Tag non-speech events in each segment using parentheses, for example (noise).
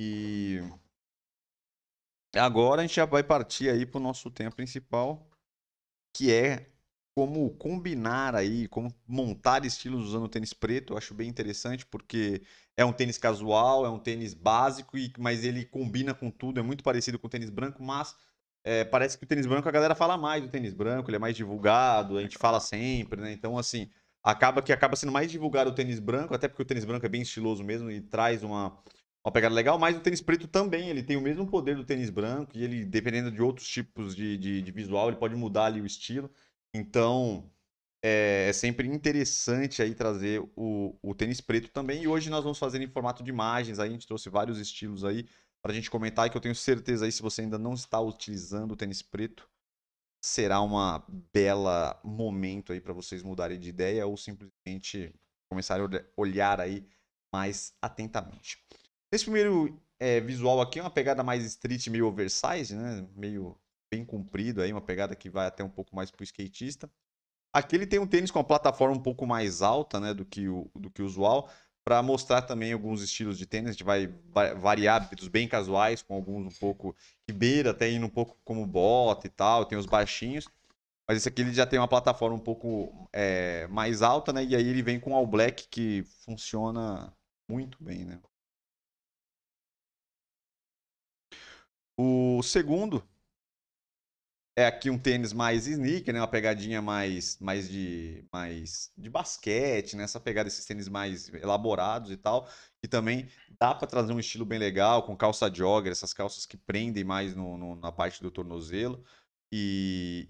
E agora a gente já vai partir aí para o nosso tema principal, que é como combinar aí, como montar estilos usando o tênis preto. Eu acho bem interessante porque é um tênis casual, é um tênis básico, e, mas ele combina com tudo, é muito parecido com o tênis branco, mas é, parece que o tênis branco a galera fala mais do tênis branco, ele é mais divulgado, a gente fala sempre, né? Então, assim, acaba que acaba sendo mais divulgado o tênis branco, até porque o tênis branco é bem estiloso mesmo e traz uma, uma pegada legal, mas o tênis preto também, ele tem o mesmo poder do tênis branco e ele, dependendo de outros tipos de, de, de visual, ele pode mudar ali o estilo. Então, é, é, sempre interessante aí trazer o, o tênis preto também. E hoje nós vamos fazer em formato de imagens, aí a gente trouxe vários estilos aí para a gente comentar, que eu tenho certeza aí, se você ainda não está utilizando o tênis preto, será uma bela momento aí para vocês mudarem de ideia ou simplesmente começarem a olhar aí mais atentamente. Nesse primeiro é, visual aqui, é uma pegada mais street, meio oversize, né? Meio bem comprido aí, uma pegada que vai até um pouco mais pro skatista. Aqui ele tem um tênis com a plataforma um pouco mais alta, né, do que o do que o usual, para mostrar também alguns estilos de tênis. A gente vai variar dos bem casuais com alguns um pouco que beira, até indo um pouco como bota e tal. Tem os baixinhos, mas esse aqui ele já tem uma plataforma um pouco é, mais alta, né? E aí ele vem com all black que funciona muito bem, né? O segundo é aqui um tênis mais sneaker, né? Uma pegadinha mais, mais de mais de basquete, né? Essa pegada desses tênis mais elaborados e tal, que também dá para trazer um estilo bem legal com calça jogger, essas calças que prendem mais no, no, na parte do tornozelo. E,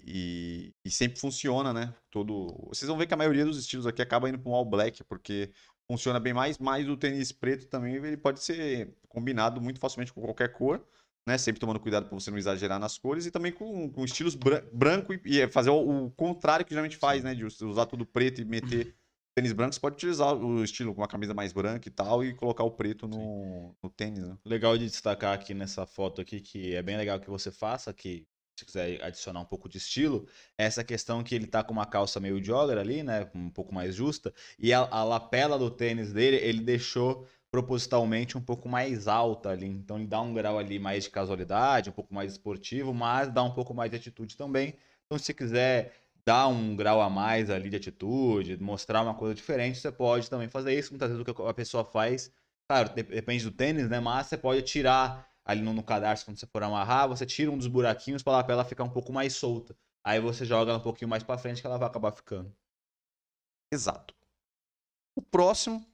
e, e, sempre funciona, né? Todo, vocês vão ver que a maioria dos estilos aqui acaba indo para um all black porque funciona bem mais, mas o tênis preto também ele pode ser combinado muito facilmente com qualquer cor né? Sempre tomando cuidado para você não exagerar nas cores e também com, com estilos branco e, e é fazer o, o, contrário que geralmente faz, né? De usar tudo preto e meter (laughs) tênis branco, você pode utilizar o estilo com uma camisa mais branca e tal e colocar o preto no, no tênis, né? Legal de destacar aqui nessa foto aqui, que é bem legal que você faça, que se quiser adicionar um pouco de estilo, é essa questão que ele tá com uma calça meio jogger ali, né, um pouco mais justa, e a, a lapela do tênis dele, ele deixou propositalmente um pouco mais alta ali. Então ele dá um grau ali mais de casualidade, um pouco mais esportivo, mas dá um pouco mais de atitude também. Então se quiser dar um grau a mais ali de atitude, mostrar uma coisa diferente, você pode também fazer isso. Muitas vezes o que a pessoa faz, claro, depende do tênis, né? Mas você pode tirar ali no, cadarço quando você for amarrar, você tira um dos buraquinhos para a ela ficar um pouco mais solta. Aí você joga ela um pouquinho mais para frente que ela vai acabar ficando. Exato. O próximo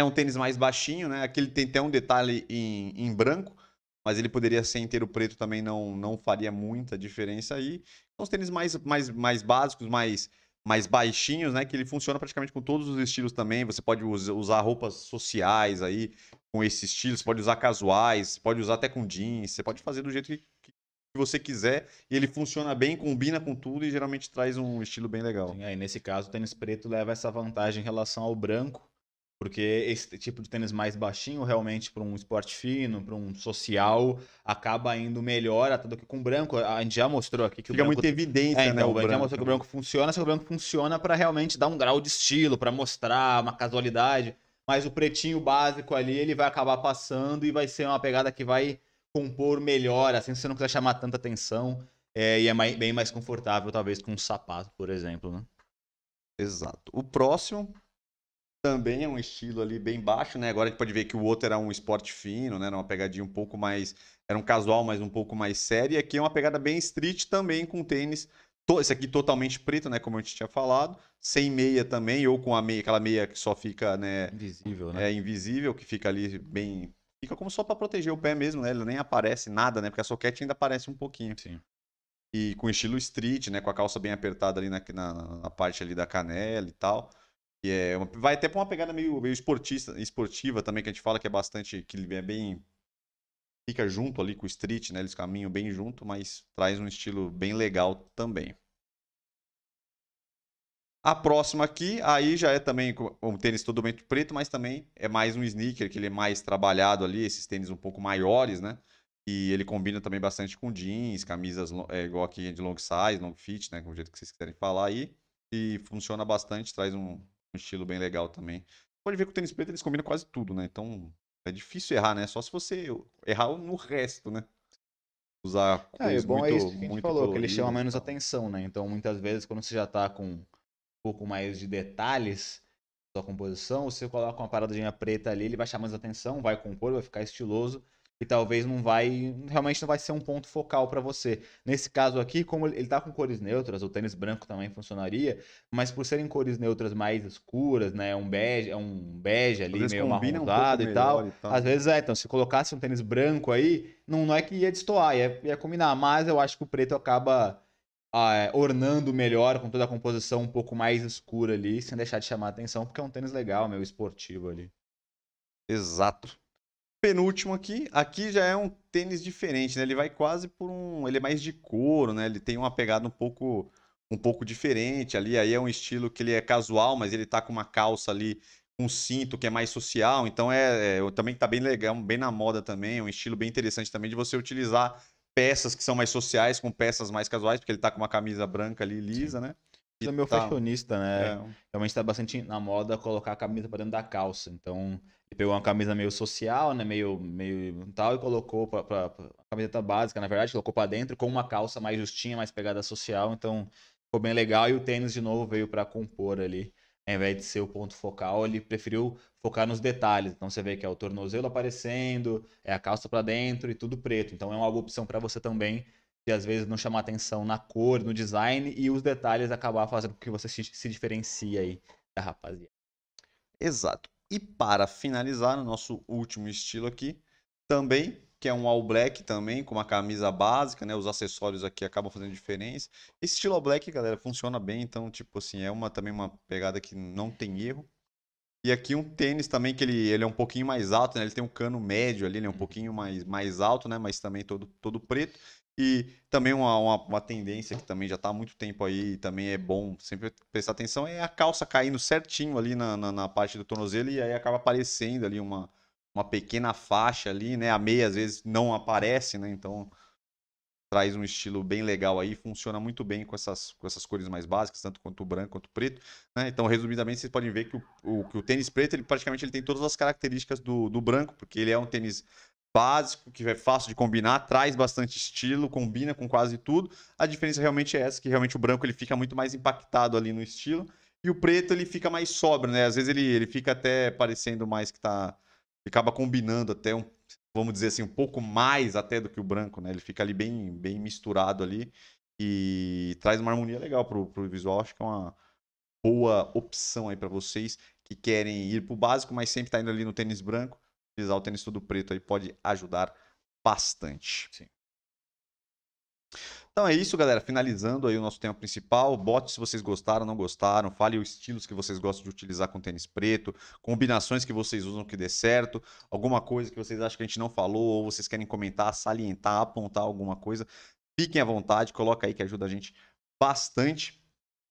é um tênis mais baixinho, né? Aquele tem até um detalhe em, em branco, mas ele poderia ser inteiro preto também, não, não faria muita diferença aí. São os tênis mais, mais, mais básicos, mais, mais baixinhos, né? Que ele funciona praticamente com todos os estilos também. Você pode usar roupas sociais aí com esse estilo, você pode usar casuais, você pode usar até com jeans, você pode fazer do jeito que, que você quiser. E ele funciona bem, combina com tudo e geralmente traz um estilo bem legal. Sim, aí nesse caso o tênis preto leva essa vantagem em relação ao branco, porque esse tipo de tênis mais baixinho, realmente, para um esporte fino, para um social, acaba indo melhor até do que com branco. A gente já mostrou aqui que Fica o branco. Fica muita evidência, é, né, então, né? O branco. Já mostrou que o branco funciona, só que o branco funciona para realmente dar um grau de estilo, para mostrar uma casualidade. Mas o pretinho básico ali, ele vai acabar passando e vai ser uma pegada que vai compor melhor, assim, se você não quiser chamar tanta atenção. É, e é mais, bem mais confortável, talvez, com um sapato, por exemplo, né? Exato. O próximo também é um estilo ali bem baixo, né? Agora a gente pode ver que o outro era um esporte fino, né? Era uma pegadinha um pouco mais. Era um casual, mas um pouco mais sério. E aqui é uma pegada bem street também, com tênis. Esse aqui totalmente preto, né? Como eu gente tinha falado. Sem meia também, ou com a meia, aquela meia que só fica, né? Invisível, né? É invisível, que fica ali bem. Fica como só para proteger o pé mesmo, né? Ele nem aparece nada, né? Porque a soquete ainda aparece um pouquinho. Sim e com estilo street, né? Com a calça bem apertada ali na, na, na, parte ali da canela e tal que é uma, vai até para uma pegada meio, meio esportista, esportiva também, que a gente fala que é bastante, que ele é bem, fica junto ali com o street, né? Eles caminham bem junto, mas traz um estilo bem legal também. A próxima aqui, aí já é também um tênis todo totalmente preto, mas também é mais um sneaker, que ele é mais trabalhado ali, esses tênis um pouco maiores, né? E ele combina também bastante com jeans, camisas é, igual aqui de long size, long fit, né? Com o jeito que vocês quiserem falar aí. E funciona bastante, traz um, um estilo bem legal também. Pode ver que o tênis preto eles combinam quase tudo, né? Então é difícil errar, né? Só se você errar no resto, né? Usar ah, é, é bom muito, é isso que a gente falou, que ele chama menos atenção, né? Então muitas vezes quando você já tá com um pouco mais de detalhes sua composição, você coloca uma paradinha preta ali, ele vai chamar mais atenção, vai compor, vai ficar estiloso que talvez não vai, realmente não vai ser um ponto focal para você. Nesse caso aqui, como ele está com cores neutras, o tênis branco também funcionaria, mas por serem cores neutras mais escuras, né, um bege, é um bege ali meio marronzado um e, tal, e tal, às vezes é, então se colocasse um tênis branco aí, não, não é que ia destoar, ia, ia combinar, mas eu acho que o preto acaba ah, é, ornando melhor com toda a composição um pouco mais escura ali, sem deixar de chamar atenção, porque é um tênis legal, meio esportivo ali. Exato penúltimo aqui, aqui já é um tênis diferente, né? Ele vai quase por um, ele é mais de couro, né? Ele tem uma pegada um pouco um pouco diferente ali, aí é um estilo que ele é casual, mas ele tá com uma calça ali um cinto que é mais social, então é, é também tá bem legal, bem na moda também, é um estilo bem interessante também de você utilizar peças que são mais sociais com peças mais casuais, porque ele tá com uma camisa branca ali lisa, Sim. né? é meio fashionista, né? É. Realmente tá bastante na moda colocar a camisa pra dentro da calça. Então, ele pegou uma camisa meio social, né? Meio, meio tal, e colocou pra, pra, pra camiseta básica, na verdade, colocou pra dentro com uma calça mais justinha, mais pegada social. Então, ficou bem legal. E o tênis, de novo, veio pra compor ali. Ao invés de ser o ponto focal, ele preferiu focar nos detalhes. Então, você vê que é o tornozelo aparecendo, é a calça para dentro e tudo preto. Então, é uma boa opção para você também de às vezes não chamar atenção na cor, no design e os detalhes acabar fazendo com que você se, se diferencie aí da rapaziada. Exato. E para finalizar, no nosso último estilo aqui, também, que é um all black também, com uma camisa básica, né? Os acessórios aqui acabam fazendo diferença. Esse estilo all black, galera, funciona bem, então, tipo assim, é uma também uma pegada que não tem erro. E aqui um tênis também, que ele, ele é um pouquinho mais alto, né? Ele tem um cano médio ali, ele é um uhum. pouquinho mais, mais alto, né? Mas também todo, todo preto. E também uma, uma, uma tendência que também já está há muito tempo aí, e também é bom sempre prestar atenção, é a calça caindo certinho ali na, na, na parte do tornozelo e aí acaba aparecendo ali uma, uma pequena faixa ali, né? A meia às vezes não aparece, né? Então traz um estilo bem legal aí, funciona muito bem com essas, com essas cores mais básicas, tanto quanto o branco quanto o preto, né? Então, resumidamente, vocês podem ver que o, o, que o tênis preto, ele praticamente ele tem todas as características do, do branco, porque ele é um tênis básico, que é fácil de combinar, traz bastante estilo, combina com quase tudo. A diferença realmente é essa, que realmente o branco ele fica muito mais impactado ali no estilo e o preto ele fica mais sóbrio, né? Às vezes ele, ele fica até parecendo mais que tá acaba combinando até um, vamos dizer assim, um pouco mais até do que o branco, né? Ele fica ali bem bem misturado ali e traz uma harmonia legal pro, pro visual, acho que é uma boa opção aí para vocês que querem ir pro básico, mas sempre tá indo ali no tênis branco utilizar o tênis todo preto aí pode ajudar bastante. Sim. Então é isso, galera. Finalizando aí o nosso tema principal. Bote se vocês gostaram, não gostaram. Fale os estilos que vocês gostam de utilizar com tênis preto, combinações que vocês usam que dê certo, alguma coisa que vocês acham que a gente não falou ou vocês querem comentar, salientar, apontar alguma coisa. Fiquem à vontade, coloca aí que ajuda a gente bastante.